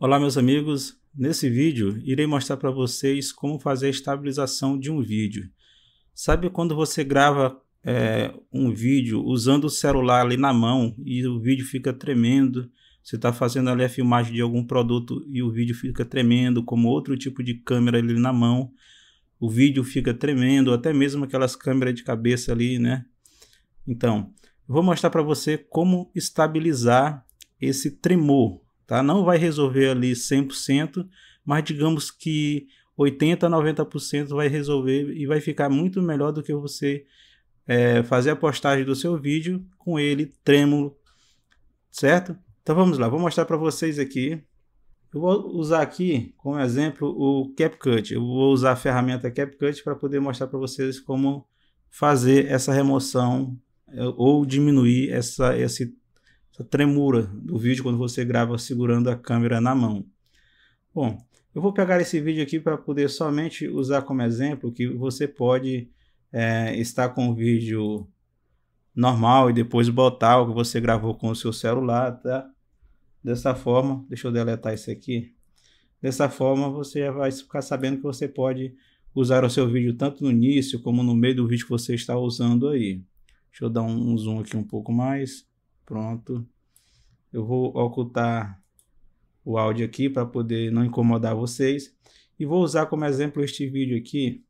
Olá meus amigos, nesse vídeo irei mostrar para vocês como fazer a estabilização de um vídeo. Sabe quando você grava é, um vídeo usando o celular ali na mão e o vídeo fica tremendo? Você está fazendo ali a filmagem de algum produto e o vídeo fica tremendo, como outro tipo de câmera ali na mão. O vídeo fica tremendo, até mesmo aquelas câmeras de cabeça ali, né? Então, vou mostrar para você como estabilizar esse tremor, Tá? Não vai resolver ali 100%, mas digamos que 80%, 90% vai resolver e vai ficar muito melhor do que você é, fazer a postagem do seu vídeo com ele trêmulo, certo? Então vamos lá, vou mostrar para vocês aqui. Eu vou usar aqui como exemplo o CapCut. Eu vou usar a ferramenta CapCut para poder mostrar para vocês como fazer essa remoção é, ou diminuir essa, esse essa tremura do vídeo quando você grava segurando a câmera na mão. Bom, eu vou pegar esse vídeo aqui para poder somente usar como exemplo que você pode é, estar com o vídeo normal e depois botar o que você gravou com o seu celular, tá? Dessa forma, deixa eu deletar isso aqui. Dessa forma você já vai ficar sabendo que você pode usar o seu vídeo tanto no início como no meio do vídeo que você está usando aí. Deixa eu dar um zoom aqui um pouco mais. Pronto. Eu vou ocultar o áudio aqui para poder não incomodar vocês. E vou usar como exemplo este vídeo aqui,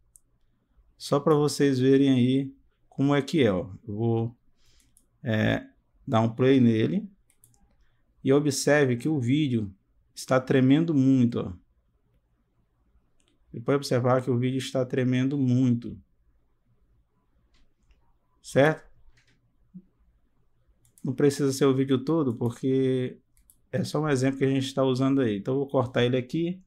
só para vocês verem aí como é que é. Ó. Eu vou é, dar um play nele e observe que o vídeo está tremendo muito. Ó. Você pode observar que o vídeo está tremendo muito. Certo? não precisa ser o vídeo todo, porque é só um exemplo que a gente está usando aí. Então, eu vou cortar ele aqui.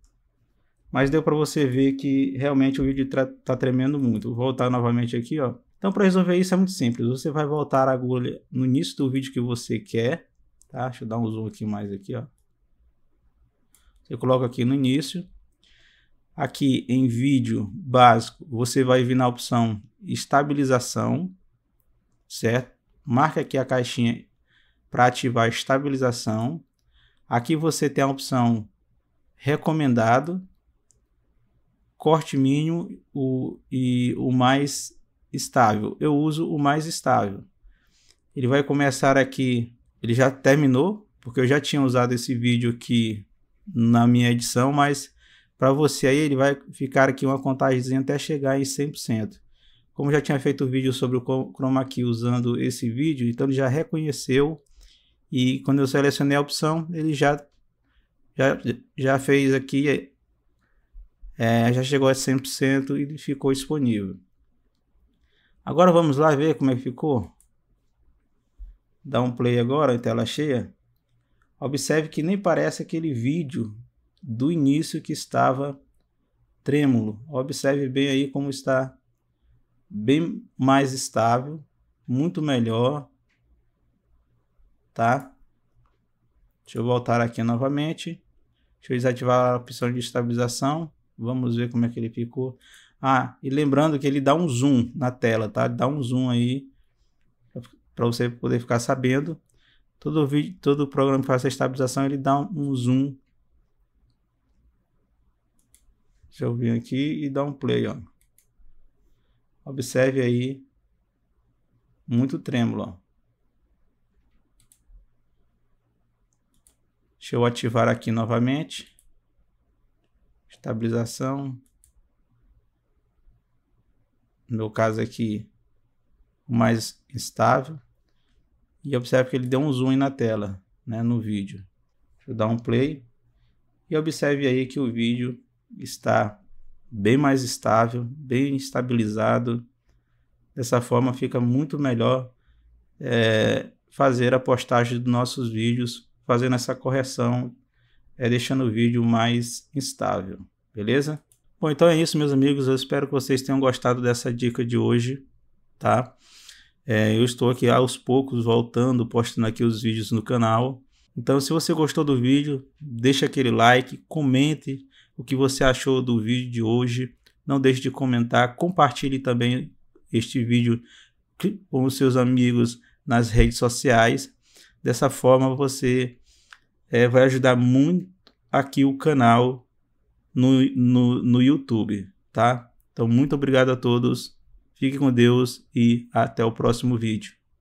Mas deu para você ver que realmente o vídeo está tremendo muito. Vou voltar novamente aqui, ó. Então, para resolver isso é muito simples. Você vai voltar a agulha no início do vídeo que você quer, tá? Deixa eu dar um zoom aqui mais aqui, ó. Você coloca aqui no início. Aqui em vídeo básico, você vai vir na opção estabilização, certo? Marca aqui a caixinha para ativar a estabilização. Aqui você tem a opção recomendado, corte mínimo o, e o mais estável. Eu uso o mais estável. Ele vai começar aqui, ele já terminou, porque eu já tinha usado esse vídeo aqui na minha edição, mas para você aí ele vai ficar aqui uma contagem até chegar em 100%. Como já tinha feito o vídeo sobre o chroma key usando esse vídeo, então ele já reconheceu e quando eu selecionei a opção, ele já, já, já fez aqui, é, já chegou a 100% e ficou disponível. Agora vamos lá ver como é que ficou. Dá um play agora em tela cheia. Observe que nem parece aquele vídeo do início que estava trêmulo. Observe bem aí como está bem mais estável, muito melhor tá? Deixa eu voltar aqui novamente. Deixa eu desativar a opção de estabilização. Vamos ver como é que ele ficou. Ah, e lembrando que ele dá um zoom na tela, tá? Dá um zoom aí para você poder ficar sabendo. Todo vídeo, todo programa que faz a estabilização, ele dá um zoom. Deixa eu vir aqui e dar um play, ó. Observe aí. Muito trêmulo, ó. Deixa eu ativar aqui novamente. Estabilização. No meu caso aqui, o mais estável. E observe que ele deu um zoom na tela, né, no vídeo. Deixa eu dar um play. E observe aí que o vídeo está bem mais estável, bem estabilizado. Dessa forma fica muito melhor é, fazer a postagem dos nossos vídeos fazendo essa correção, é, deixando o vídeo mais instável, beleza? Bom, então é isso, meus amigos. Eu espero que vocês tenham gostado dessa dica de hoje, tá? É, eu estou aqui aos poucos voltando, postando aqui os vídeos no canal. Então, se você gostou do vídeo, deixa aquele like, comente o que você achou do vídeo de hoje. Não deixe de comentar, compartilhe também este vídeo com os seus amigos nas redes sociais. Dessa forma, você é, vai ajudar muito aqui o canal no, no, no YouTube, tá? Então, muito obrigado a todos, fique com Deus e até o próximo vídeo.